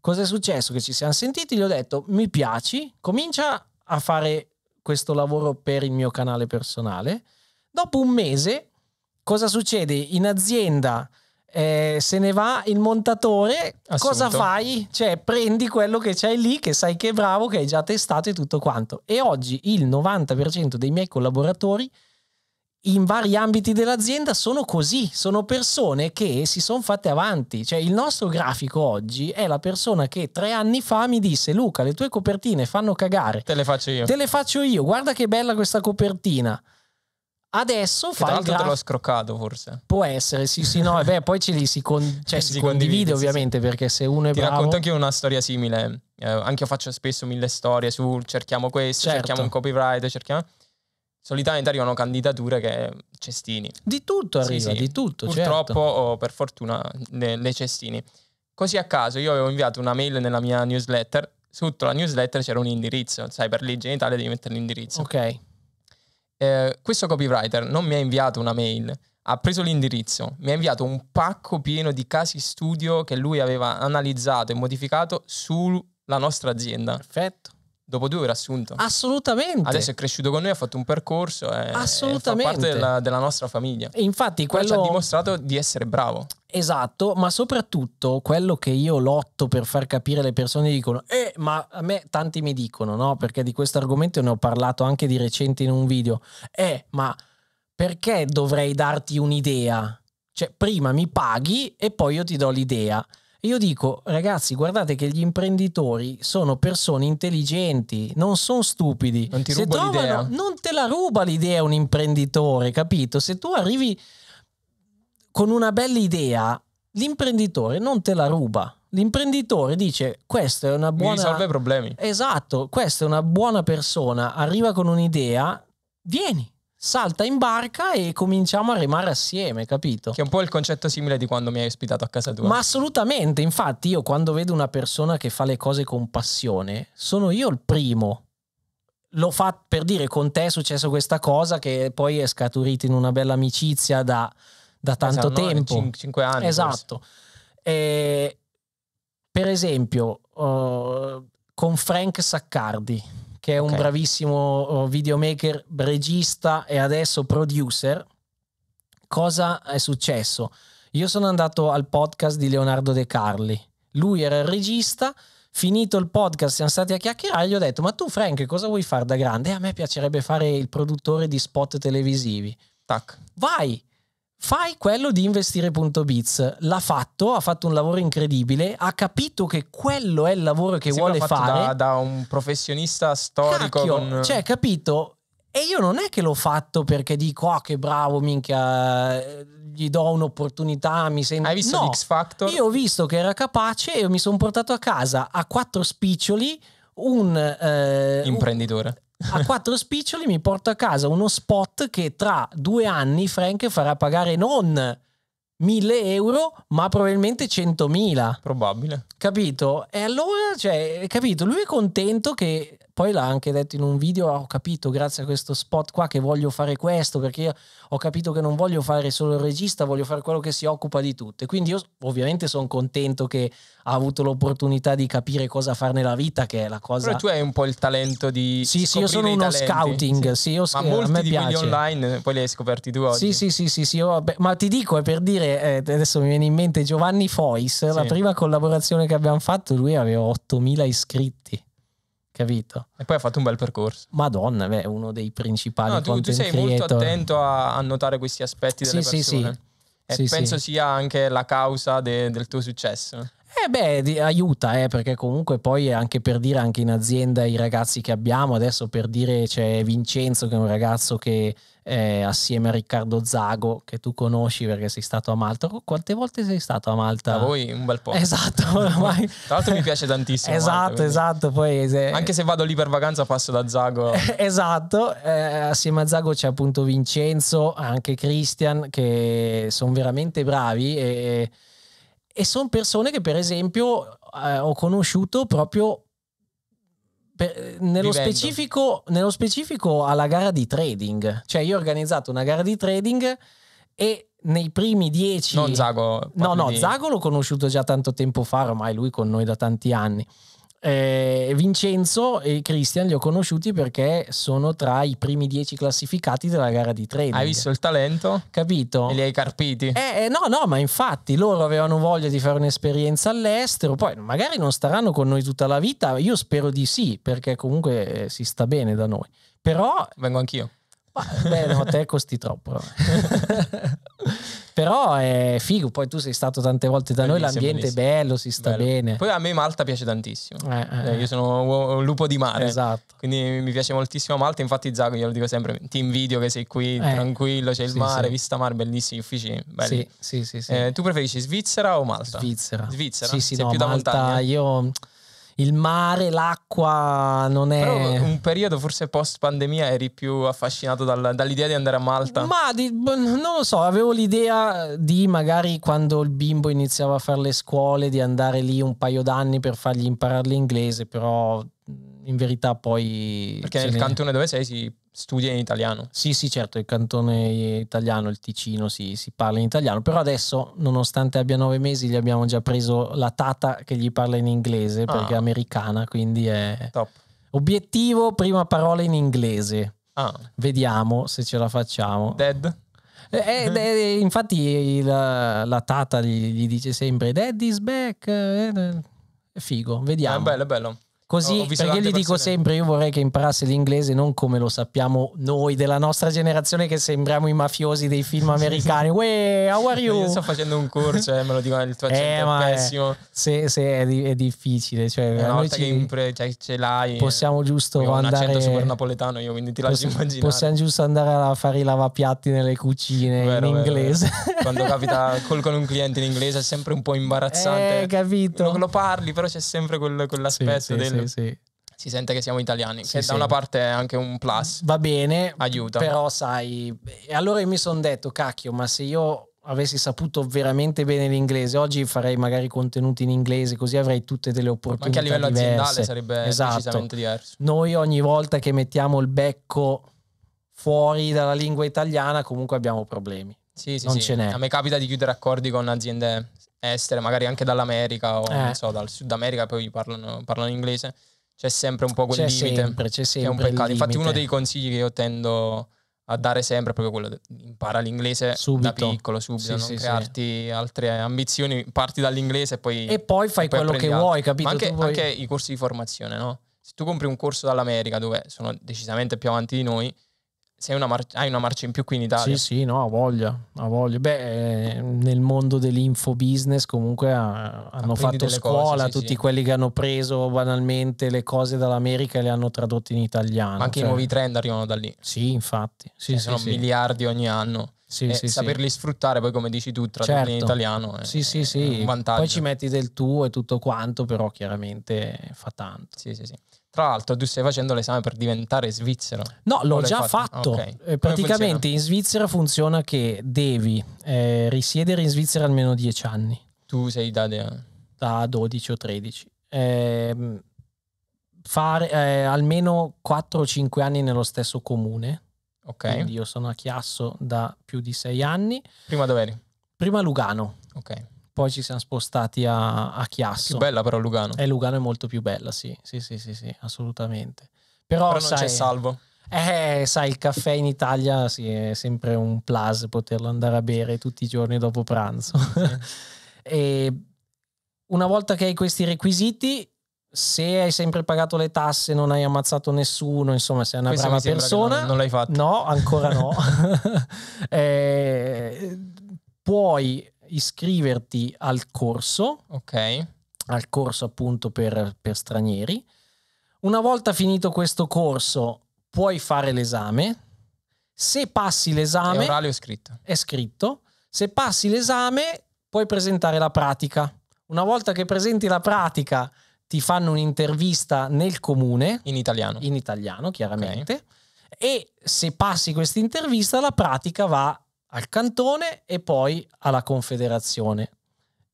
Cosa è successo? Che ci siamo sentiti, gli ho detto mi piaci, comincia a fare questo lavoro per il mio canale personale. Dopo un mese, cosa succede? In azienda eh, se ne va il montatore, Assunto. cosa fai? Cioè prendi quello che c'hai lì, che sai che è bravo, che hai già testato e tutto quanto. E oggi il 90% dei miei collaboratori in vari ambiti dell'azienda sono così, sono persone che si sono fatte avanti. Cioè il nostro grafico oggi è la persona che tre anni fa mi disse Luca le tue copertine fanno cagare. Te le faccio io. Te le faccio io, guarda che bella questa copertina. Adesso che fa tra l'altro graf- te l'ho scroccato forse. Può essere, sì, sì, no, beh, poi ce li si, con- *laughs* cioè, si, si condivide, condivide ovviamente sì, perché se uno è Ti bravo... racconto anche una storia simile. Eh, anche io faccio spesso mille storie su cerchiamo questo, certo. cerchiamo un copyright, cerchiamo solitamente arrivano candidature che cestini. Di tutto arriva, sì, sì. di tutto. Certo. Purtroppo certo. o per fortuna le, cestini. Così a caso io avevo inviato una mail nella mia newsletter, sotto la newsletter c'era un indirizzo, sai per legge in Italia devi mettere l'indirizzo. Ok. Eh, questo copywriter non mi ha inviato una mail, ha preso l'indirizzo, mi ha inviato un pacco pieno di casi studio che lui aveva analizzato e modificato sulla nostra azienda. Perfetto. Dopo due era assunto. Assolutamente. Adesso è cresciuto con noi, ha fatto un percorso. È, eh, Assolutamente. È parte della, della, nostra famiglia. E infatti quello... Poi ci ha dimostrato di essere bravo. Esatto, ma soprattutto quello che io lotto per far capire le persone dicono, eh, ma a me tanti mi dicono, no? Perché di questo argomento ne ho parlato anche di recente in un video. Eh, ma perché dovrei darti un'idea? Cioè, prima mi paghi e poi io ti do l'idea. Io dico, ragazzi, guardate che gli imprenditori sono persone intelligenti, non sono stupidi. Non ti Se ruba trovano, l'idea. Non te la ruba l'idea un imprenditore, capito? Se tu arrivi con una bella idea, l'imprenditore non te la ruba. L'imprenditore dice: Questa è una buona. Mi risolve problemi. Esatto, questa è una buona persona. Arriva con un'idea, vieni, salta in barca e cominciamo a remare assieme, capito? Che è un po' il concetto simile di quando mi hai ospitato a casa tua. Ma assolutamente, infatti io quando vedo una persona che fa le cose con passione, sono io il primo. Lo fa per dire con te è successa questa cosa che poi è scaturita in una bella amicizia da, da esatto, tanto esatto, tempo. No, cin- cinque anni. Esatto. E, per esempio, uh, con Frank Saccardi che è okay. un bravissimo oh, videomaker, regista e adesso producer. Cosa è successo? Io sono andato al podcast di Leonardo De Carli. Lui era il regista. Finito il podcast, siamo stati a chiacchierare. Gli ho detto: Ma tu, Frank, cosa vuoi fare da grande? Eh, a me piacerebbe fare il produttore di spot televisivi. Tac. Vai, Fai quello di investire.biz, l'ha fatto, ha fatto un lavoro incredibile, ha capito che quello è il lavoro che Sembra vuole fare. Da, da un professionista storico. Cacchio, con... Cioè, capito? E io non è che l'ho fatto perché dico, ah, oh, che bravo, minchia, gli do un'opportunità, mi sembra... Hai visto no, X Factor? Io ho visto che era capace e mi sono portato a casa a quattro spiccioli un... Eh, Imprenditore. Un a quattro spiccioli mi porto a casa uno spot che tra due anni Frank farà pagare non mille euro, ma probabilmente 100.000. Probabile. Capito? E allora, cioè, capito, lui è contento che poi l'ha anche detto in un video, ah, ho capito grazie a questo spot qua che voglio fare questo, perché io ho capito che non voglio fare solo il regista, voglio fare quello che si occupa di tutto. E quindi io ovviamente sono contento che ha avuto l'opportunità di capire cosa fare nella vita, che è la cosa... Però tu hai un po' il talento di... Sì, sì, io sono uno scouting, sì, sì io sc- ma molti a me di piace. online, eh, poi li hai scoperti tu oggi. Sì, sì, sì, sì, sì io, beh, ma ti dico, è per dire, eh, adesso mi viene in mente Giovanni Fois, sì. la prima collaborazione che abbiamo fatto, lui aveva 8.000 iscritti capito? E poi ha fatto un bel percorso. Madonna, è uno dei principali. No, tu, tu sei molto attento a, a, notare questi aspetti delle sì, persone. Sì, sì. E sì, penso sì. sia anche la causa de, del tuo successo. Eh beh, di, aiuta, eh, perché comunque poi anche per dire anche in azienda i ragazzi che abbiamo, adesso per dire c'è Vincenzo che è un ragazzo che eh, assieme a Riccardo Zago, che tu conosci perché sei stato a Malta. Quante volte sei stato a Malta? A voi un bel po'. Esatto. *laughs* Ormai. Tra l'altro mi piace tantissimo. Esatto, Malta, esatto. Poi, se... Anche se vado lì per vacanza passo da Zago. *laughs* esatto, eh, assieme a Zago c'è appunto Vincenzo, anche Christian, che sono veramente bravi e, e sono persone che per esempio eh, ho conosciuto proprio per, eh, nello, specifico, nello, specifico, alla gara di trading. Cioè, io ho organizzato una gara di trading e nei primi dieci... Non Zago. No, no, di... Zago l'ho conosciuto già tanto tempo fa, ormai lui con noi da tanti anni eh, Vincenzo e Christian li ho conosciuti perché sono tra i primi dieci classificati della gara di training. Hai visto il talento? Capito? E li hai carpiti? Eh, eh, no, no, ma infatti loro avevano voglia di fare un'esperienza all'estero, poi magari non staranno con noi tutta la vita, io spero di sì, perché comunque eh, si sta bene da noi. Però... Vengo anch'io beh, no, a te costi troppo. Però è figo, poi tu sei stato tante volte da bellissimo, noi, l'ambiente bellissimo. è bello, si sta bello. bene. Poi a me Malta piace tantissimo. Eh, eh. Cioè, io eh. sono un lupo di mare. Esatto. Quindi mi piace moltissimo Malta, infatti Zago glielo dico sempre, ti invidio che sei qui, eh. tranquillo, c'è il sì, mare, sì. vista mare, bellissimi uffici. Belli. Sì, sì, sì, sì. Eh, tu preferisci Svizzera o Malta? Svizzera. Svizzera? Sì, sì, sei no, più da Malta, montagna? io il mare, l'acqua non è... Però un periodo forse post pandemia eri più affascinato dal, dall'idea di andare a Malta? Ma di, boh, non lo so, avevo l'idea di magari quando il bimbo iniziava a fare le scuole di andare lì un paio d'anni per fargli imparare l'inglese, però in verità poi... Perché nel ne... cantone dove sei si studia in italiano. Sì, sì, certo, il cantone italiano, il Ticino, sì, si parla in italiano, però adesso, nonostante abbia nove mesi, gli abbiamo già preso la tata che gli parla in inglese, ah. perché è americana, quindi è... Top. Obiettivo, prima parola in inglese. Ah. Vediamo se ce la facciamo. Dead? Eh, eh, e, *laughs* e, eh, infatti la, la tata gli, gli, dice sempre Daddy's back. È figo, vediamo. È ah, bello, è bello. Così, perché gli dico sempre, io vorrei che imparasse l'inglese non come lo sappiamo noi della nostra generazione che sembriamo i mafiosi dei film americani. *laughs* Uè, how are you? Io sto facendo un corso, eh, me lo dico, il tuo accento eh, è pessimo. Se, se è, di, è, difficile, cioè, una volta ci, che impre, cioè, ce l'hai. Eh. Possiamo giusto io andare... Ho un accento super napoletano io, quindi ti lascio possiamo, immaginare. Possiamo giusto andare a fare i lavapiatti nelle cucine vero, in vero, inglese. Vero. Quando capita *laughs* col con un cliente in inglese è sempre un po' imbarazzante. Eh, capito. Lo, lo parli, però c'è sempre quel, quell'aspetto sì, del... Sì, sì, sì. Si sente che siamo italiani, sì, che da una parte è anche un plus. Va bene, aiuta. Però sai, e allora mi sono detto, cacchio, ma se io avessi saputo veramente bene l'inglese, oggi farei magari contenuti in inglese, così avrei tutte delle opportunità. Anche a livello diverse. aziendale sarebbe esatto. decisamente diverso. Noi ogni volta che mettiamo il becco fuori dalla lingua italiana comunque abbiamo problemi. Sì, sì, non sì. ce n'è. A me capita di chiudere accordi con aziende estere, magari anche dall'America o eh. non so, dal Sud America, poi parlano, parlano inglese, c'è sempre un po' quel c'è limite. Sempre, c'è sempre. Che è un peccato. Infatti, uno dei consigli che io tendo a dare sempre è proprio quello: di imparare l'inglese subito. da piccolo, subito, sì, non sì, crearti sì. altre ambizioni, parti dall'inglese e poi. E poi fai e poi quello che vuoi, capito? Ma anche, vuoi... anche i corsi di formazione, no? Se tu compri un corso dall'America dove sono decisamente più avanti di noi se hai una, mar- hai una marcia in più qui in Italia. Sì, sì, no, ha voglia, ha voglia. Beh, eh, nel mondo dell'info business comunque ha, hanno Apprendi fatto scuola cose, sì, tutti sì. quelli che hanno preso banalmente le cose dall'America e le hanno tradotte in italiano. Ma anche cioè... i nuovi trend arrivano da lì. Sì, infatti. Sì, cioè, sì, sono miliardi ogni anno. Sì, eh, sì, saperli sì. sfruttare poi come dici tu tra certo. in italiano è, sì, sì, sì. un vantaggio poi ci metti del tuo e tutto quanto però chiaramente fa tanto sì sì sì tra l'altro, tu stai facendo l'esame per diventare svizzero. No, l'ho già fatto. fatto. Okay. Eh, praticamente in Svizzera funziona che devi eh, risiedere in Svizzera almeno 10 anni. Tu sei da, da 12 o 13. Eh, fare eh, almeno 4 o 5 anni nello stesso comune. Ok. Quindi io sono a Chiasso da più di 6 anni. Prima dove eri? Prima Lugano. Ok poi ci siamo spostati a, a Chiasso. Più bella però Lugano. E eh, Lugano è molto più bella, sì, sì, sì, sì, sì assolutamente. Però, però non sai, c'è salvo. Eh, sai, il caffè in Italia sì, è sempre un plus poterlo andare a bere tutti i giorni dopo pranzo. Sì. *laughs* e una volta che hai questi requisiti, se hai sempre pagato le tasse, non hai ammazzato nessuno, insomma, sei una Questo brava persona. Non, non, l'hai fatto. No, ancora no. *laughs* eh, puoi iscriverti al corso, ok? Al corso appunto per, per stranieri. Una volta finito questo corso puoi fare l'esame. Se passi l'esame... È orale o scritto? È scritto. Se passi l'esame puoi presentare la pratica. Una volta che presenti la pratica ti fanno un'intervista nel comune. In italiano. In italiano, chiaramente. Okay. E se passi questa intervista la pratica va al cantone e poi alla confederazione.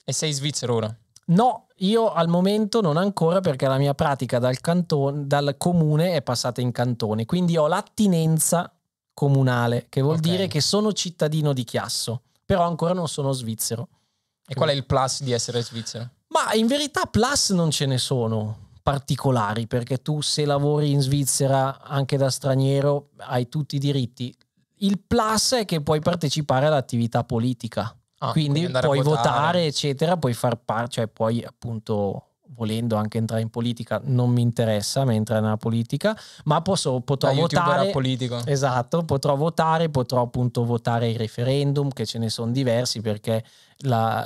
E sei svizzero ora? No, io al momento non ancora perché la mia pratica dal, cantone, dal comune è passata in cantone, quindi ho l'attinenza comunale, che vuol okay. dire che sono cittadino di Chiasso, però ancora non sono svizzero. E qual è il plus di essere svizzero? Ma in verità plus non ce ne sono particolari, perché tu se lavori in Svizzera anche da straniero hai tutti i diritti, il plus è che puoi partecipare all'attività politica, ah, quindi, quindi puoi votare. votare. eccetera, puoi far parte, cioè puoi appunto volendo anche entrare in politica, non mi interessa mentre nella politica, ma posso, potrò votare. Politica. Esatto, potrò votare, potrò appunto votare i referendum, che ce ne sono diversi perché la,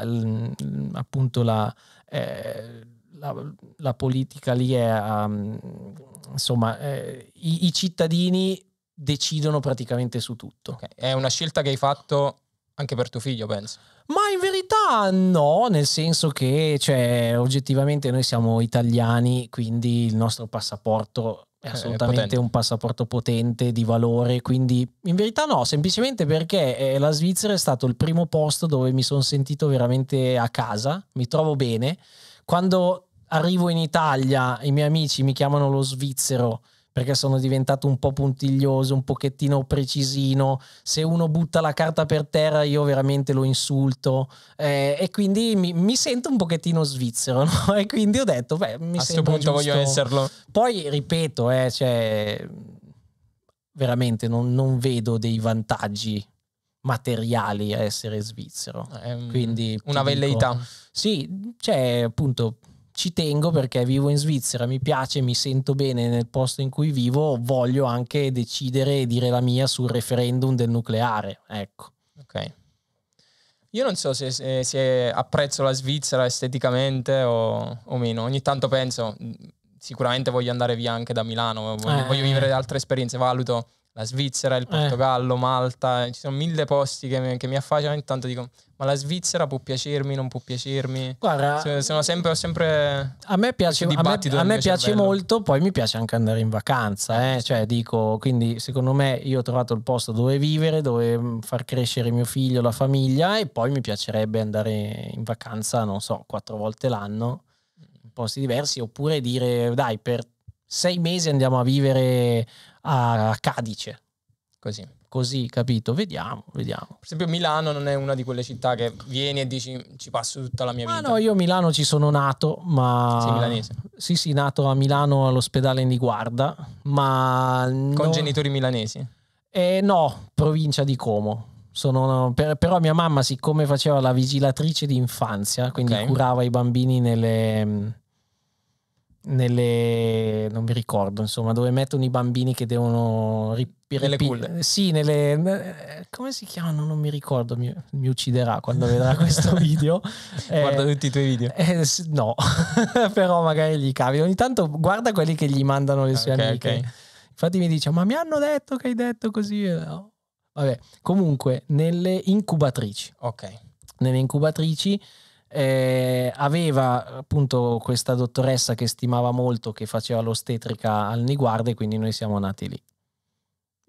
appunto la, eh, la, la, politica lì è, um, insomma, eh, i, i cittadini decidono praticamente su tutto. Okay. È una scelta che hai fatto anche per tuo figlio, penso. Ma in verità no, nel senso che cioè, oggettivamente noi siamo italiani, quindi il nostro passaporto è eh, assolutamente è un passaporto potente, di valore, quindi in verità no, semplicemente perché eh, la Svizzera è stato il primo posto dove mi sono sentito veramente a casa, mi trovo bene. Quando arrivo in Italia i miei amici mi chiamano lo svizzero perché sono diventato un po' puntiglioso, un pochettino precisino, se uno butta la carta per terra io veramente lo insulto eh, e quindi mi, mi, sento un pochettino svizzero *laughs* no? e quindi ho detto, beh, mi A questo punto giusto. voglio esserlo. Poi ripeto, eh, cioè, veramente non, non vedo dei vantaggi materiali a essere svizzero. È ehm, Quindi, una velleità. Sì, cioè appunto ci tengo perché vivo in Svizzera, mi piace, mi sento bene nel posto in cui vivo, voglio anche decidere e dire la mia sul referendum del nucleare. Ecco. Ok. Io non so se, se, se apprezzo la Svizzera esteticamente o, o, meno. Ogni tanto penso, sicuramente voglio andare via anche da Milano, voglio, eh. voglio vivere altre esperienze, valuto la Svizzera, il eh. Portogallo, eh. Malta, ci sono mille posti che mi, che mi affacciano. Intanto dico, ma la Svizzera può piacermi, non può piacermi? Guarda, sono sempre, ho sempre a me piace, a me, a me piace molto, poi mi piace anche andare in vacanza. Eh? eh cioè, dico, quindi secondo me io ho trovato il posto dove vivere, dove mm, far crescere mio figlio, la famiglia e poi mi piacerebbe andare in vacanza, non so, quattro volte l'anno, in posti diversi, oppure dire, dai, per sei mesi andiamo a vivere a Cadice. Così, così, capito? Vediamo, vediamo. Per esempio Milano non è una di quelle città che vieni e dici ci passo tutta la mia vita. no, io a Milano ci sono nato, ma... Sei milanese? Sì, sì, nato a Milano all'ospedale in Liguarda, ma... Con non... genitori milanesi? Eh, no, provincia di Como. Sono, per, però mia mamma, siccome faceva la vigilatrice di infanzia, quindi okay. curava i bambini nelle nelle non mi ricordo insomma dove mettono i bambini che devono ripire nelle culle sì nelle come si chiamano non mi ricordo mi, mi ucciderà quando vedrà questo *laughs* video eh, guarda tutti i tuoi video eh, no *laughs* però magari gli capita ogni tanto guarda quelli che gli mandano le sue okay, amiche okay. infatti mi dice ma mi hanno detto che hai detto così no? vabbè comunque nelle incubatrici ok nelle incubatrici eh, aveva appunto questa dottoressa che stimava molto, che faceva l'ostetrica al Niguarda e quindi noi siamo nati lì.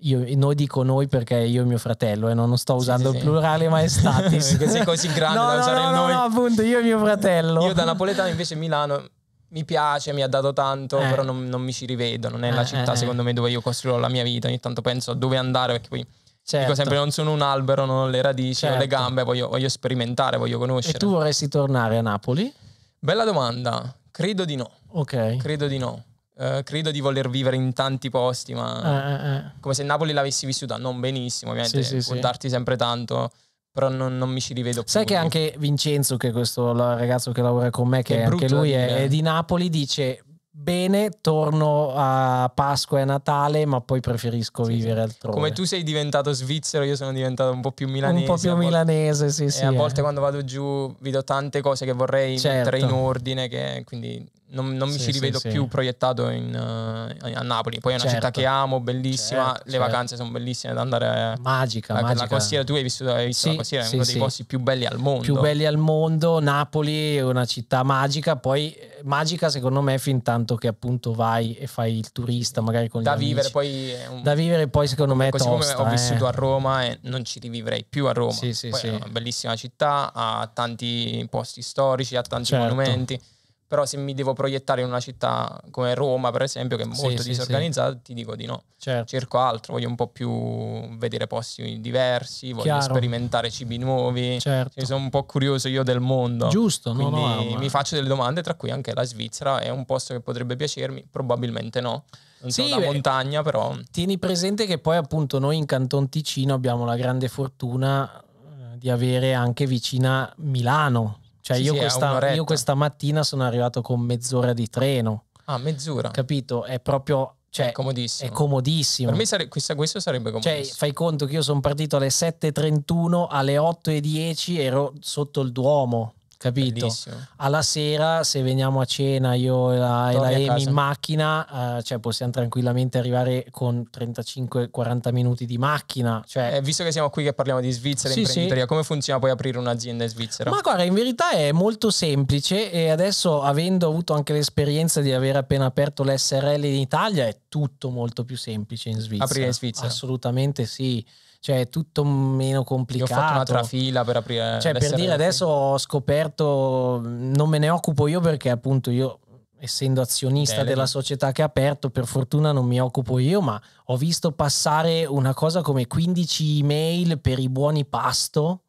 Io, noi dico noi perché io e mio fratello e eh, non sto usando sì, il plurale ma è statis *laughs* sei così grande no, da usare no, il nome no, appunto io e mio fratello io da napoletano invece Milano mi piace, mi ha dato tanto, eh. però non, non, mi ci rivedo, non è la eh, città eh, eh. secondo me dove io costruirò la mia vita, ogni tanto penso a dove andare perché poi Certo. Dico sempre non sono un albero, non ho le radici, certo. ho le certo. gambe, voglio, voglio, sperimentare, voglio conoscere. E tu vorresti tornare a Napoli? Bella domanda, credo di no. Ok. Credo di no. Uh, credo di voler vivere in tanti posti, ma eh, eh, eh, come se Napoli l'avessi vissuta, non benissimo, ovviamente, sì, sì, puntarti sì. sempre tanto però non, non, mi ci rivedo più. Sai che anche Vincenzo, che è questo ragazzo che lavora con me, che, che anche lui è, è, di Napoli, dice bene, torno a Pasqua e a Natale, ma poi preferisco sì, vivere altrove. Come tu sei diventato svizzero, io sono diventato un po' più milanese. Un po' più milanese, volte, sì, sì. a volte eh. quando vado giù vedo tante cose che vorrei certo. mettere in ordine, che, quindi non, non mi sì, ci rivedo sì, più sì. proiettato in, uh, a Napoli. Poi è una certo, città che amo, bellissima, certo, le certo. vacanze sono bellissime da andare. Magica, la, magica. La costiera, tu hai vissuto hai visto la costiera, è uno dei posti più belli al mondo. Più belli al mondo, Napoli è una città magica, poi eh, magica secondo me fin tanto che appunto vai e fai il turista magari con da gli vivere, amici. Poi un... Da vivere poi secondo me è Così tosta, come ho vissuto eh. a Roma e non ci rivivrei più a Roma. Sì, sì, poi sì. è una bellissima città, ha tanti posti storici, ha tanti certo. monumenti però se mi devo proiettare in una città come Roma, per esempio, che è molto sì, disorganizzata, sì, ti dico di no. Certo. Cerco altro, voglio un po' più vedere posti diversi, voglio Chiaro. sperimentare cibi nuovi. Certo. Cioè, sono un po' curioso io del mondo. Giusto, Quindi no, no, mi faccio delle domande, tra cui anche la Svizzera è un posto che potrebbe piacermi, probabilmente no. Non sì, so, montagna però. Tieni presente che poi appunto noi in Canton Ticino abbiamo la grande fortuna eh, di avere anche vicina Milano, cioè sì, io, sì, questa, io, questa, mattina sono arrivato con mezz'ora di treno. Ah, mezz'ora. Capito? È proprio... Cioè, è comodissimo. È comodissimo. Per me sare- questa, questo sarebbe comodissimo. Cioè, fai conto che io sono partito alle 7.31, alle 8.10 ero sotto il Duomo capito? Bellissimo. Alla sera, se veniamo a cena io e la, e la Emi in macchina, eh, cioè possiamo tranquillamente arrivare con 35-40 minuti di macchina. Cioè... Eh, visto che siamo qui che parliamo di Svizzera, sì, imprenditoria, sì. come funziona poi aprire un'azienda in Svizzera? Ma guarda, in verità è molto semplice e adesso avendo avuto anche l'esperienza di aver appena aperto l'SRL in Italia, è tutto molto più semplice in Svizzera. Aprire in Svizzera? Assolutamente sì cioè è tutto meno complicato. Io ho fatto una trafila per aprire. Cioè, per dire adesso ho scoperto, non me ne occupo io perché appunto io essendo azionista Delega. della società che ha aperto, per fortuna non mi occupo io, ma ho visto passare una cosa come 15 email per i buoni pasto.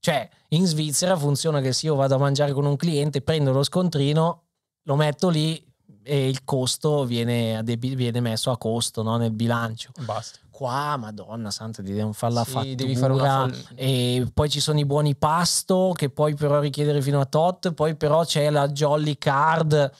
Cioè, in Svizzera funziona che se io vado a mangiare con un cliente, prendo lo scontrino, lo metto lì, e il costo viene, viene messo a costo no? nel bilancio. Basta. Qua, madonna santa, devi fare la sì, fattura. Fare fol- e poi ci sono i buoni pasto che puoi però richiedere fino a tot, poi però c'è la Jolly Card.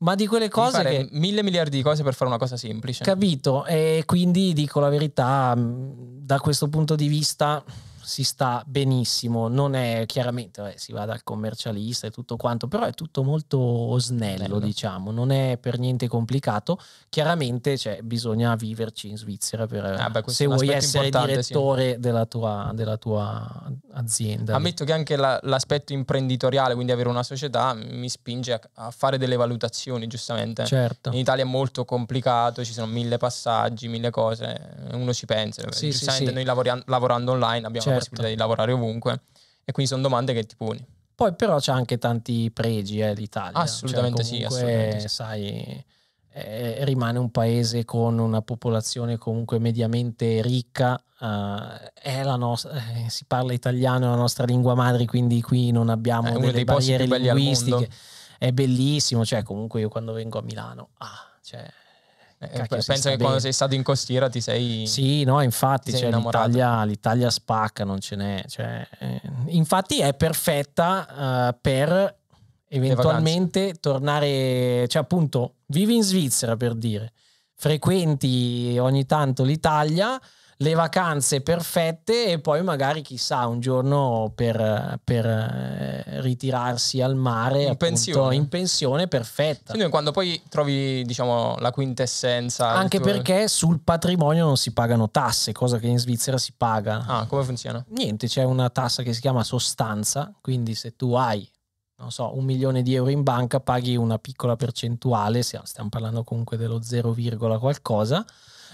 Ma di quelle cose che... Mille miliardi di cose per fare una cosa semplice. Capito? E quindi dico la verità, da questo punto di vista si sta benissimo, non è chiaramente, beh, si va dal commercialista e tutto quanto, però è tutto molto snello, Bello. diciamo, non è per niente complicato, chiaramente cioè, bisogna viverci in Svizzera per, ah, beh, se vuoi essere direttore sì. della, tua, della, tua, azienda. Ammetto che anche la, l'aspetto imprenditoriale, quindi avere una società, mi spinge a, a fare delle valutazioni, giustamente. Certo. In Italia è molto complicato, ci sono mille passaggi, mille cose, uno ci pensa, sì, giustamente sì, noi lavoriam- lavorando online abbiamo certo Certo. possibilità di lavorare ovunque e quindi sono domande che ti poni. Poi però c'è anche tanti pregi eh, l'Italia. Cioè, assolutamente, cioè, comunque, sì, assolutamente sì. Sai, eh, rimane un paese con una popolazione comunque mediamente ricca, eh, nostra, eh, si parla italiano, è la nostra lingua madre, quindi qui non abbiamo eh, delle barriere linguistiche. È bellissimo, cioè comunque io quando vengo a Milano, ah, cioè, eh, Cacchio, penso che bene. quando sei stato in costiera ti sei. Sì, no, infatti cioè, l'Italia, l'Italia, spacca, non ce n'è. Cioè, eh, infatti è perfetta uh, per eventualmente tornare, cioè appunto, vivi in Svizzera per dire, frequenti ogni tanto l'Italia le vacanze perfette e poi magari chissà un giorno per, per eh, ritirarsi al mare in, appunto, pensione. in pensione perfetta. Quindi quando poi trovi diciamo la quintessenza. Anche tuo... perché sul patrimonio non si pagano tasse, cosa che in Svizzera si paga. Ah, come funziona? Niente, c'è una tassa che si chiama sostanza, quindi se tu hai non so, un milione di euro in banca, paghi una piccola percentuale, stiamo parlando comunque dello 0, qualcosa,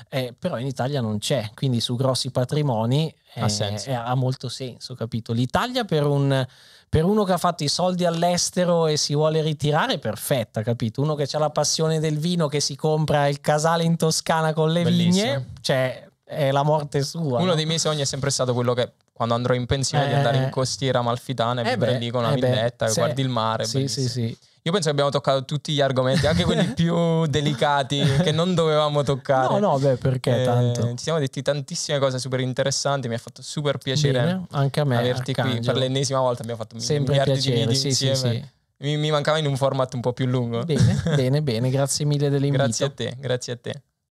eh, però in Italia non c'è, quindi su grossi patrimoni eh, ha, eh, ha, molto senso, capito? L'Italia per, un, per uno che ha fatto i soldi all'estero e si vuole ritirare, è perfetta, capito? Uno che ha la passione del vino, che si compra il casale in Toscana con le Bellissimo. vigne, cioè è la morte sua. Uno no? dei miei sogni è sempre stato quello che quando andrò in pensione eh, di andare eh, in costiera malfitana e eh vivere beh, lì con una eh villetta, beh, guardi il mare. Sì, sì, sì. Io penso che abbiamo toccato tutti gli argomenti, anche quelli *laughs* più delicati che non dovevamo toccare. No, no, beh, perché eh, tanto. Ci siamo detti tantissime cose super interessanti, mi ha fatto super piacere Bene, anche a me, averti Arcangelo. qui per l'ennesima volta, abbiamo fatto Sempre miliardi piacere, di video sì, insieme. Sì, sì. Mi, mi mancava in un format un po' più lungo. Bene, *laughs* bene, bene, grazie mille dell'invito. Grazie a te, grazie a te.